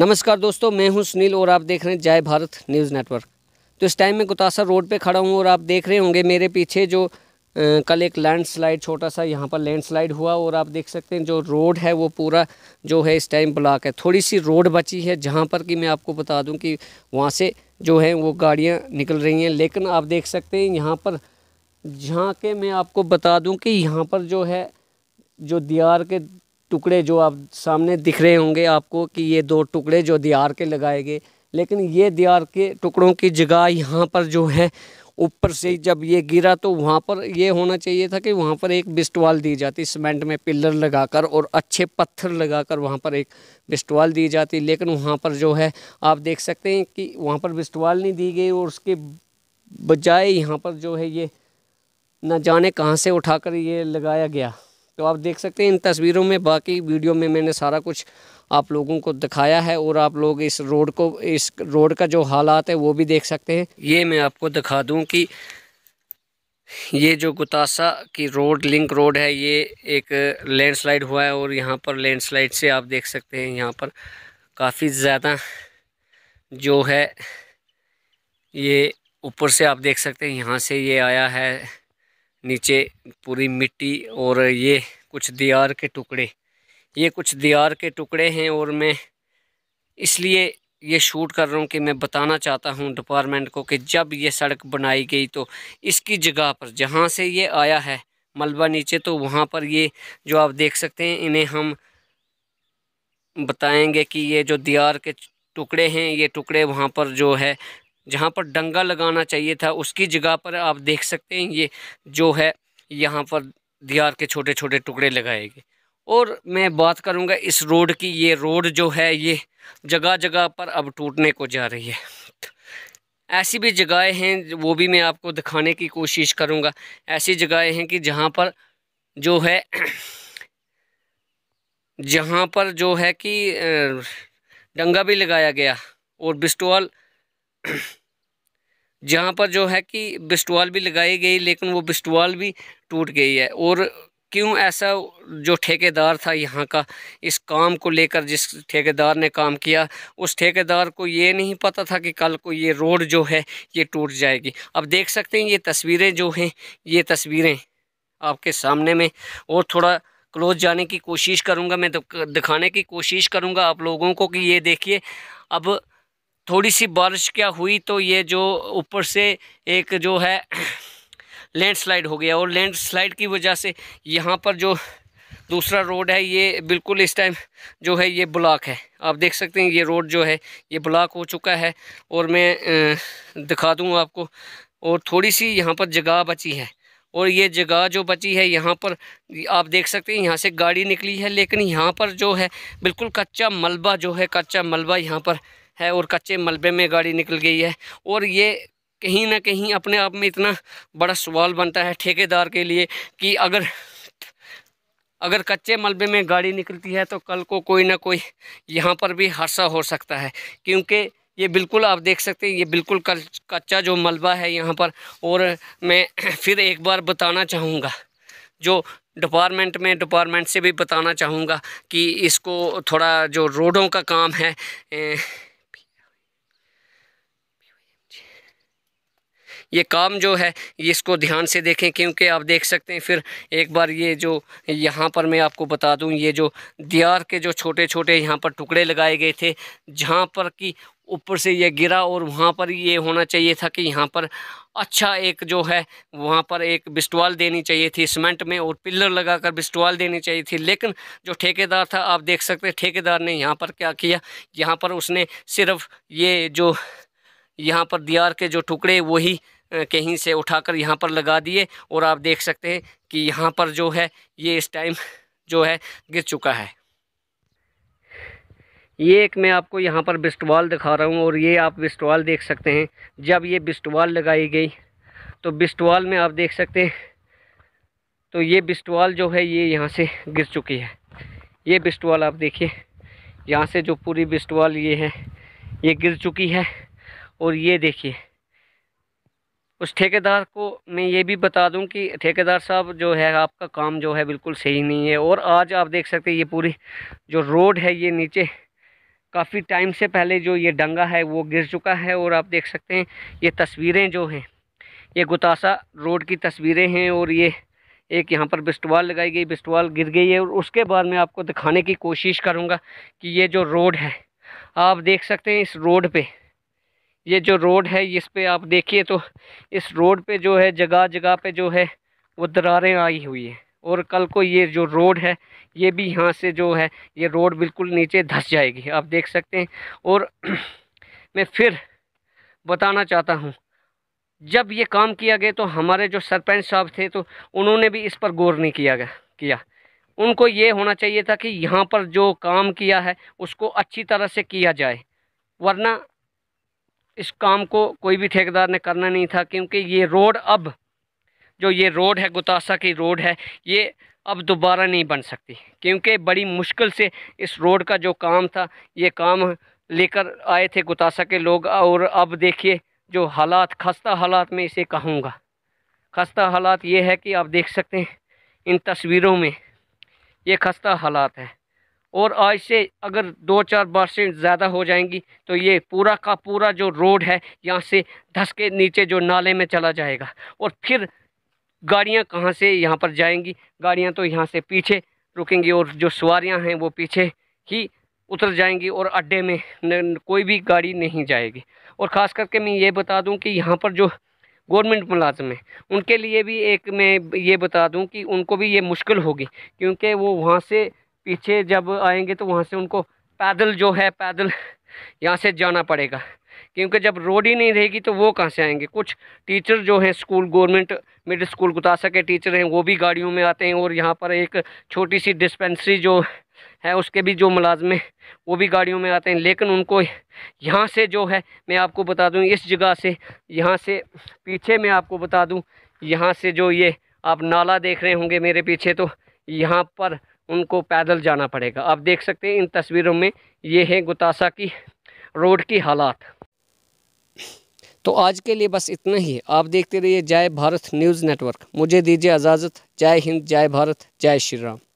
नमस्कार दोस्तों मैं हूं सुनील और आप देख रहे हैं जय भारत न्यूज़ नेटवर्क तो इस टाइम मैं कुतासर रोड पे खड़ा हूं और आप देख रहे होंगे मेरे पीछे जो कल एक लैंडस्लाइड छोटा सा यहां पर लैंडस्लाइड हुआ और आप देख सकते हैं जो रोड है वो पूरा जो है इस टाइम ब्लॉक है थोड़ी सी रोड बची है जहाँ पर कि मैं आपको बता दूँ कि वहाँ से जो है वो गाड़ियाँ निकल रही हैं लेकिन आप देख सकते हैं यहाँ पर जहाँ के मैं आपको बता दूँ कि यहाँ पर जो है जो दियार के टुकड़े जो आप सामने दिख रहे होंगे आपको कि ये दो टुकड़े जो दीवार के लगाए गए लेकिन ये दीवार के टुकड़ों की जगह यहाँ पर जो है ऊपर से जब ये गिरा तो वहाँ पर ये होना चाहिए था कि वहाँ पर एक बिस्टवाल दी जाती सीमेंट में पिलर लगाकर और अच्छे पत्थर लगाकर वहाँ पर एक बिस्टवाल दी जाती लेकिन वहाँ पर जो है आप देख सकते हैं कि वहाँ पर बिस्टवाल नहीं दी गई और उसके बजाय यहाँ पर जो है ये न जाने कहाँ से उठाकर ये लगाया गया तो आप देख सकते हैं इन तस्वीरों में बाकी वीडियो में मैंने सारा कुछ आप लोगों को दिखाया है और आप लोग इस रोड को इस रोड का जो हालात है वो भी देख सकते हैं ये मैं आपको दिखा दूँ कि ये जो गुतासा की रोड लिंक रोड है ये एक लैंडस्लाइड हुआ है और यहाँ पर लैंडस्लाइड से आप देख सकते हैं यहाँ पर काफ़ी ज़्यादा जो है ये ऊपर से आप देख सकते हैं यहाँ से ये आया है नीचे पूरी मिट्टी और ये कुछ दीवार के टुकड़े ये कुछ दीवार के टुकड़े हैं और मैं इसलिए ये शूट कर रहा हूँ कि मैं बताना चाहता हूँ डिपार्टमेंट को कि जब ये सड़क बनाई गई तो इसकी जगह पर जहाँ से ये आया है मलबा नीचे तो वहाँ पर ये जो आप देख सकते हैं इन्हें हम बताएंगे कि ये जो दीवार के टुकड़े हैं ये टुकड़े वहाँ पर जो है जहाँ पर डंगा लगाना चाहिए था उसकी जगह पर आप देख सकते हैं ये जो है यहाँ पर दीवार के छोटे छोटे टुकड़े लगाए गए और मैं बात करूँगा इस रोड की ये रोड जो है ये जगह जगह पर अब टूटने को जा रही है ऐसी भी जगहें हैं वो भी मैं आपको दिखाने की कोशिश करूँगा ऐसी जगहें हैं कि जहाँ पर जो है जहाँ पर जो है कि डंगा भी लगाया गया और बिस्टोल जहाँ पर जो है कि बिस्टवाल भी लगाई गई लेकिन वो बिस्टवाल भी टूट गई है और क्यों ऐसा जो ठेकेदार था यहाँ का इस काम को लेकर जिस ठेकेदार ने काम किया उस ठेकेदार को ये नहीं पता था कि कल को ये रोड जो है ये टूट जाएगी अब देख सकते हैं ये तस्वीरें जो हैं ये तस्वीरें आपके सामने में और थोड़ा क्लोज जाने की कोशिश करूँगा मैं दिखाने की कोशिश करूँगा आप लोगों को कि ये देखिए अब थोड़ी सी बारिश क्या हुई तो ये जो ऊपर से एक जो है लैंडस्लाइड हो गया और लैंडस्लाइड की वजह से यहाँ पर जो दूसरा रोड है ये बिल्कुल इस टाइम जो है ये ब्लॉक है आप देख सकते हैं ये रोड जो है ये ब्लॉक हो चुका है और मैं दिखा दूँ आपको और थोड़ी सी यहाँ पर जगह बची है और ये जगह जो बची है यहाँ पर आप देख सकते हैं यहाँ से गाड़ी निकली है लेकिन यहाँ पर जो है बिल्कुल कच्चा मलबा जो है कच्चा मलबा यहाँ पर है और कच्चे मलबे में गाड़ी निकल गई है और ये कहीं ना कहीं अपने आप में इतना बड़ा सवाल बनता है ठेकेदार के लिए कि अगर अगर कच्चे मलबे में गाड़ी निकलती है तो कल को कोई ना कोई यहाँ पर भी हादसा हो सकता है क्योंकि ये बिल्कुल आप देख सकते हैं ये बिल्कुल कच्चा जो मलबा है यहाँ पर और मैं फिर एक बार बताना चाहूँगा जो डिपार्टमेंट में डिपार्टमेंट से भी बताना चाहूँगा कि इसको थोड़ा जो रोडों का काम है ए, ये काम जो है इसको ध्यान से देखें क्योंकि आप देख सकते हैं फिर एक बार ये जो यहाँ पर मैं आपको बता दूँ ये जो दीवार के जो छोटे छोटे यहाँ पर टुकड़े लगाए गए थे जहाँ पर कि ऊपर से ये गिरा और वहाँ पर ये होना चाहिए था कि यहाँ पर अच्छा एक जो है वहाँ पर एक बिस्टवाल देनी चाहिए थी सीमेंट में और पिल्लर लगाकर बिस्टवाल देनी चाहिए थी लेकिन जो ठेकेदार था आप देख सकते ठेकेदार ने यहाँ पर क्या किया यहाँ पर उसने सिर्फ ये जो यहाँ पर दीवार के जो टुकड़े वही कहीं से उठाकर यहाँ पर लगा दिए और आप देख सकते हैं कि यहाँ पर जो है ये इस टाइम जो है गिर चुका है ये एक मैं आपको यहाँ पर बिस्टवाल दिखा रहा हूँ और ये आप बिस्टवाल देख सकते हैं जब ये बिस्टवाल लगाई गई तो बिस्टवाल में आप देख सकते हैं तो ये बिस्टवाल जो है ये यहाँ से गिर चुकी है ये बिस्टवाल आप देखिए यहाँ से जो पूरी बिस्टवाल ये है ये गिर चुकी है और ये देखिए उस ठेकेदार को मैं ये भी बता दूं कि ठेकेदार साहब जो है आपका काम जो है बिल्कुल सही नहीं है और आज आप देख सकते हैं ये पूरी जो रोड है ये नीचे काफ़ी टाइम से पहले जो ये डंगा है वो गिर चुका है और आप देख सकते हैं ये तस्वीरें जो हैं ये गुतासा रोड की तस्वीरें हैं और ये एक यहाँ पर बिस्टवाल लगाई गई बिस्टवाल गिर गई है और उसके बाद मैं आपको दिखाने की कोशिश करूँगा कि ये जो रोड है आप देख सकते हैं इस रोड पर ये जो रोड है इस पे आप देखिए तो इस रोड पे जो है जगह जगह पे जो है वो दरारें आई हुई है और कल को ये जो रोड है ये भी यहाँ से जो है ये रोड बिल्कुल नीचे धस जाएगी आप देख सकते हैं और मैं फिर बताना चाहता हूँ जब ये काम किया गया तो हमारे जो सरपंच साहब थे तो उन्होंने भी इस पर गौर नहीं किया गया किया उनको ये होना चाहिए था कि यहाँ पर जो काम किया है उसको अच्छी तरह से किया जाए वरना इस काम को कोई भी ठेकेदार ने करना नहीं था क्योंकि ये रोड अब जो ये रोड है गुतासा की रोड है ये अब दोबारा नहीं बन सकती क्योंकि बड़ी मुश्किल से इस रोड का जो काम था ये काम लेकर आए थे गुतासा के लोग और अब देखिए जो हालात खस्ता हालात में इसे कहूँगा खस्ता हालात ये है कि आप देख सकते हैं इन तस्वीरों में ये खस्ता हालात है और आज से अगर दो चार परसेंट ज़्यादा हो जाएंगी तो ये पूरा का पूरा जो रोड है यहाँ से धस के नीचे जो नाले में चला जाएगा और फिर गाड़ियाँ कहाँ से यहाँ पर जाएंगी गाड़ियाँ तो यहाँ से पीछे रुकेंगी और जो सवारियाँ हैं वो पीछे ही उतर जाएंगी और अड्डे में न, कोई भी गाड़ी नहीं जाएगी और ख़ास करके मैं ये बता दूँ कि यहाँ पर जो गवर्नमेंट मुलाजम है उनके लिए भी एक मैं ये बता दूं कि उनको भी ये मुश्किल होगी क्योंकि वो वहाँ से पीछे जब आएंगे तो वहाँ से उनको पैदल जो है पैदल यहाँ से जाना पड़ेगा क्योंकि जब रोड ही नहीं रहेगी तो वो कहाँ से आएंगे कुछ टीचर जो हैं school government middle school Gutasa तो के टीचर हैं वो भी गाड़ियों में आते हैं और यहाँ पर एक छोटी सी डिस्पेंसरी जो है उसके भी जो मुलाजम हैं वो भी गाड़ियों में आते हैं लेकिन उनको यहाँ से जो है मैं आपको बता दूँ इस जगह से यहाँ से पीछे मैं आपको बता दूँ यहाँ से जो ये आप नाला देख रहे होंगे मेरे पीछे तो यहाँ पर उनको पैदल जाना पड़ेगा आप देख सकते हैं इन तस्वीरों में ये है गुतासा की रोड की हालात तो आज के लिए बस इतना ही आप देखते रहिए जय भारत न्यूज़ नेटवर्क मुझे दीजिए इजाज़त जय हिंद जय भारत जय श्री राम